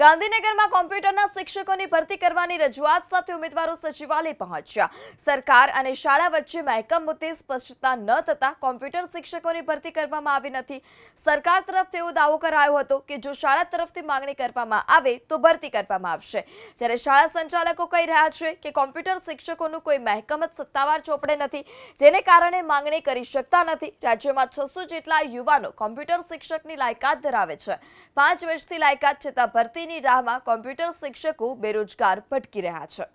ગાંધીનગરમાં કોમ્પ્યુટરના શિક્ષકોની ભરતી કરવાની રજૂઆત સાથે ઉમેદવારો સચિવાલય પહોંચ્યા સરકાર અને શાળા વચ્ચે મહેકમ મુદ્દે સ્પષ્ટતા ન થતાં કોમ્પ્યુટર શિક્ષકોની ભરતી કરવામાં આવી નથી સરકાર તરફ તેવો દાવો કરાયો હતો કે જો શાળા તરફથી માંગણી કરવામાં આવે તો ભરતી કરવામાં આવશે જ્યારે શાળા સંચાલકો કહી રહ્યા છે કે કોમ્પ્યુટર શિક્ષકોનું કોઈ મહેકમ જ સત્તાવાર ચોપડે નથી જેને કારણે માંગણી કરી શકતા નથી રાજ્યમાં છસો જેટલા યુવાનો કોમ્પ્યુટર શિક્ષકની લાયકાત ધરાવે છે પાંચ વર્ષથી લાયકાત છતાં ભરતી ભરતીની રાહમાં કોમ્પ્યુટર શિક્ષકો બેરોજગાર ભટકી રહ્યા છે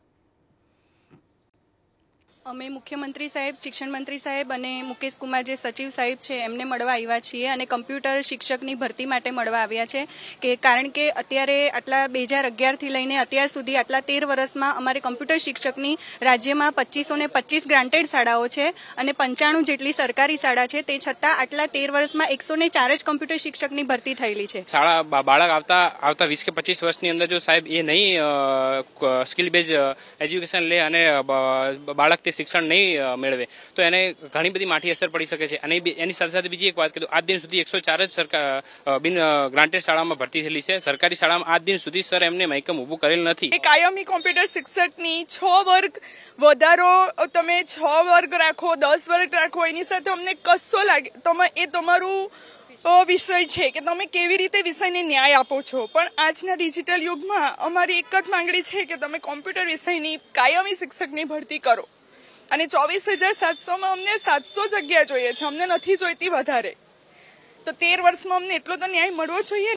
અમે મુખ્યમંત્રી સાહેબ શિક્ષણ મંત્રી સાહેબ અને મુકેશ કુમાર જે સચિવ સાહેબ છે એમને મળવા આવ્યા છીએ અને કમ્પ્યુટર શિક્ષકની ભરતી માટે મળવા આવ્યા છે કે કારણ કે અત્યારે આટલા બે હજાર અગિયારથી લઈને અત્યાર સુધી આટલા તેર વર્ષમાં અમારે કમ્પ્યુટર શિક્ષકની રાજ્યમાં પચીસો ને પચીસ ગ્રાન્ટેડ શાળાઓ છે અને પંચાણું જેટલી સરકારી શાળા છે તે છતાં આટલા તેર વર્ષમાં એકસો ને ચાર જ કમ્પ્યુટર શિક્ષકની ભરતી થયેલી છે શાળા બાળક આવતા આવતા વીસ કે પચીસ વર્ષની અંદર જો સાહેબ એ નહીં સ્કિલ બેઝ એજ્યુકેશન લે અને બાળક વ્યક્તિ શિક્ષણ નહીં મેળવે તો એને ઘણી બધી માઠી અસર પડી શકે છે અને એની સાથે સાથે બીજી એક વાત કીધું આજ દિન સુધી એકસો ચાર જ સરકાર બિન ગ્રાન્ટેડ શાળામાં ભરતી થયેલી છે સરકારી શાળામાં આજ દિન સુધી સર એમને મહેકમ ઊભું કરેલ નથી કાયમી કોમ્પ્યુટર શિક્ષકની છ વર્ગ વધારો તમે છ વર્ગ રાખો દસ વર્ગ રાખો એની સાથે અમને કશો લાગે તમે એ તમારું વિષય છે કે તમે કેવી રીતે વિષયને ન્યાય આપો છો પણ આજના ડિજિટલ યુગમાં અમારી એક જ માંગણી છે કે તમે કોમ્પ્યુટર વિષયની કાયમી શિક્ષકની ભરતી કરો અને ચોવીસ હજાર સાતસોમાં અમને સાતસો જગ્યા જોઈએ છે અમને નથી જોઈતી વધારે તો તેર વર્ષમાં અમને એટલો તો ન્યાય મળવો જોઈએ